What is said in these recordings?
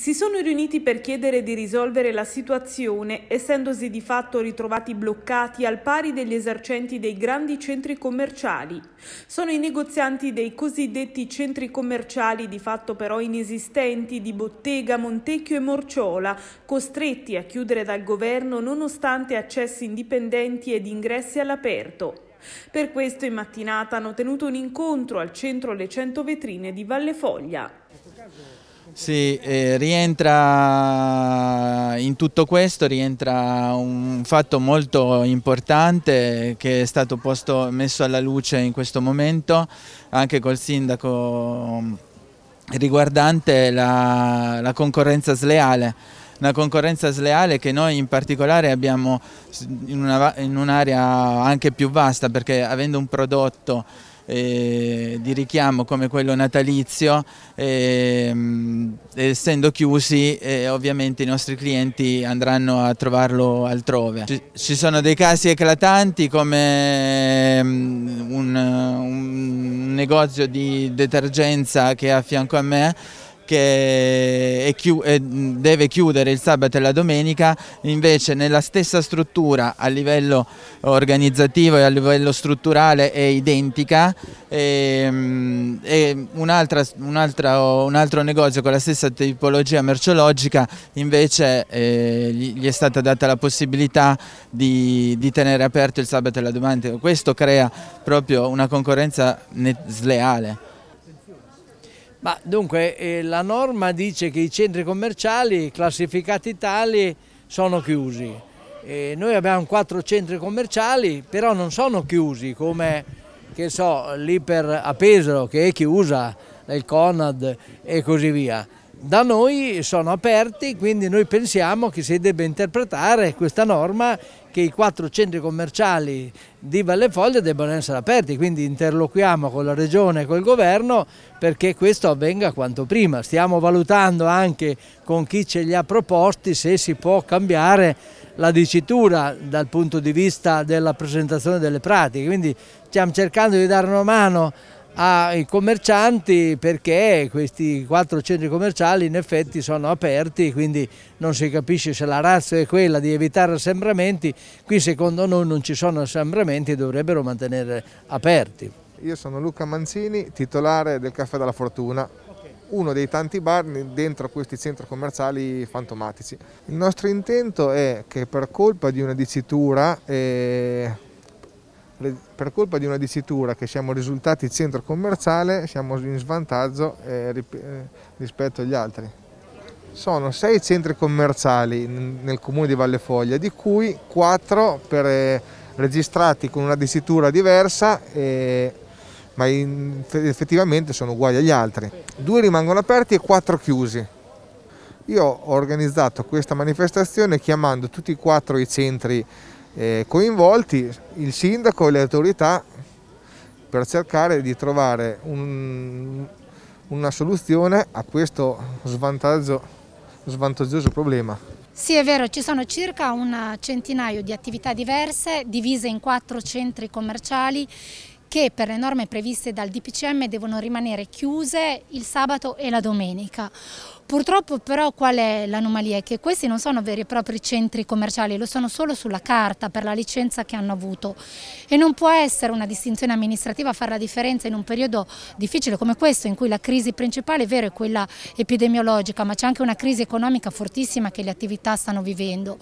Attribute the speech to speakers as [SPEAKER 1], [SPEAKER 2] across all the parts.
[SPEAKER 1] si sono riuniti per chiedere di risolvere la situazione, essendosi di fatto ritrovati bloccati al pari degli esercenti dei grandi centri commerciali. Sono i negozianti dei cosiddetti centri commerciali, di fatto però inesistenti, di Bottega, Montecchio e Morciola, costretti a chiudere dal governo nonostante accessi indipendenti ed ingressi all'aperto. Per questo in mattinata hanno tenuto un incontro al centro Le 100 Vetrine di Valle Foglia.
[SPEAKER 2] Sì, eh, rientra in tutto questo, rientra un fatto molto importante che è stato posto, messo alla luce in questo momento anche col sindaco riguardante la, la concorrenza sleale una concorrenza sleale che noi in particolare abbiamo in un'area anche più vasta perché avendo un prodotto di richiamo come quello natalizio, eh, essendo chiusi eh, ovviamente i nostri clienti andranno a trovarlo altrove. Ci, ci sono dei casi eclatanti come ehm, un, un negozio di detergenza che è a fianco a me che chiu deve chiudere il sabato e la domenica, invece nella stessa struttura a livello organizzativo e a livello strutturale è identica ehm, e, e un, altra, un, altro negozio con la stessa tipologia merceologica invece eh, gli è stata data la possibilità di, di tenere aperto il sabato e la domenica, questo crea proprio una concorrenza sleale.
[SPEAKER 3] Ma dunque eh, la norma dice che i centri commerciali classificati tali sono chiusi. E eh, noi abbiamo quattro centri commerciali, però non sono chiusi come che so, l'Iper a Pesaro che è chiusa, il Conad e così via. Da noi sono aperti, quindi noi pensiamo che si debba interpretare questa norma che i quattro centri commerciali di Valle Foglia debbano essere aperti, quindi interloquiamo con la Regione e col Governo perché questo avvenga quanto prima. Stiamo valutando anche con chi ce li ha proposti se si può cambiare la dicitura dal punto di vista della presentazione delle pratiche, quindi stiamo cercando di dare una mano ai commercianti perché questi quattro centri commerciali in effetti sono aperti quindi non si capisce se la razza è quella di evitare assembramenti
[SPEAKER 4] qui secondo noi non ci sono assembramenti e dovrebbero mantenere aperti io sono Luca Manzini titolare del Caffè della Fortuna uno dei tanti bar dentro questi centri commerciali fantomatici. Il nostro intento è che per colpa di una dicitura eh, per colpa di una dicitura che siamo risultati centro commerciale siamo in svantaggio eh, eh, rispetto agli altri. Sono sei centri commerciali nel comune di Valle Foglia, di cui quattro per, eh, registrati con una dicitura diversa, eh, ma in, effettivamente sono uguali agli altri. Due rimangono aperti e quattro chiusi. Io ho organizzato questa manifestazione chiamando tutti e quattro i centri eh, coinvolti il sindaco e le autorità per cercare di trovare un, una soluzione a questo svantaggioso problema.
[SPEAKER 5] Sì, è vero, ci sono circa un centinaio di attività diverse, divise in quattro centri commerciali che per le norme previste dal DPCM devono rimanere chiuse il sabato e la domenica. Purtroppo però qual è l'anomalia? Che questi non sono veri e propri centri commerciali, lo sono solo sulla carta per la licenza che hanno avuto e non può essere una distinzione amministrativa a fare la differenza in un periodo difficile come questo in cui la crisi principale è vero è quella epidemiologica ma c'è anche una crisi economica fortissima che le attività stanno vivendo.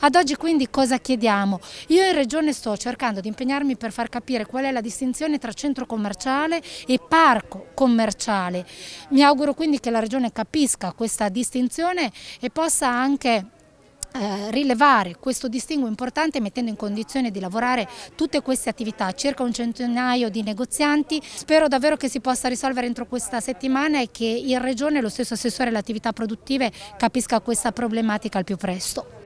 [SPEAKER 5] Ad oggi quindi cosa chiediamo? Io in Regione sto cercando di impegnarmi per far capire qual è la distinzione distinzione tra centro commerciale e parco commerciale. Mi auguro quindi che la Regione capisca questa distinzione e possa anche eh, rilevare questo distinguo importante mettendo in condizione di lavorare tutte queste attività, circa un centinaio di negozianti. Spero davvero che si possa risolvere entro questa settimana e che in Regione lo stesso assessore alle attività produttive capisca questa problematica al più presto.